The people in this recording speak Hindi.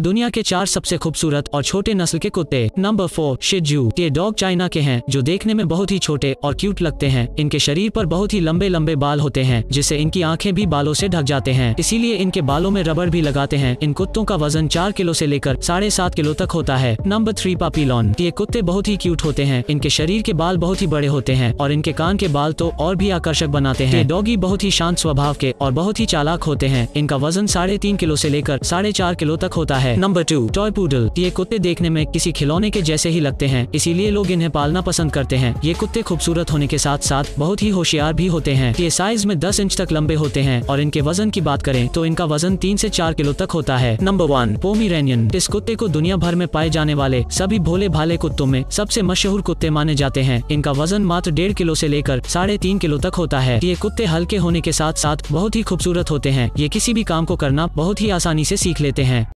दुनिया के चार सबसे खूबसूरत और छोटे नस्ल के कुत्ते नंबर फोर शिजू ये डॉग चाइना के हैं जो देखने में बहुत ही छोटे और क्यूट लगते हैं इनके शरीर पर बहुत ही लंबे लंबे बाल होते हैं जिससे इनकी आंखें भी बालों से ढक जाते हैं इसीलिए इनके बालों में रबड़ भी लगाते हैं इन कुत्तों का वजन चार किलो ऐसी लेकर साढ़े सात किलो तक होता है नंबर थ्री पापीलॉन ये कुत्ते बहुत ही क्यूट होते हैं इनके शरीर के बाल बहुत ही बड़े होते हैं और इनके कान के बाल तो और भी आकर्षक बनाते हैं डॉगी बहुत ही शांत स्वभाव के और बहुत ही चालाक होते हैं इनका वजन साढ़े तीन किलो से लेकर साढ़े चार किलो तक होता है है नंबर टू टॉय पूडल ये कुत्ते देखने में किसी खिलौने के जैसे ही लगते हैं इसीलिए लोग इन्हें पालना पसंद करते हैं ये कुत्ते खूबसूरत होने के साथ साथ बहुत ही होशियार भी होते हैं ये साइज में दस इंच तक लंबे होते हैं और इनके वजन की बात करें तो इनका वजन तीन ऐसी चार किलो तक होता है नंबर वन पोमीरेनियन इस कुत्ते को दुनिया भर में पाए जाने वाले सभी भोले भाले कुत्तों में सबसे मशहूर कुत्ते माने जाते हैं इनका वजन मात्र डेढ़ किलो ऐसी लेकर साढ़े तीन किलो तक होता है ये कुत्ते हल्के होने के साथ साथ बहुत ही खूबसूरत होते हैं ये किसी भी काम को करना बहुत ही आसानी से सीख लेते हैं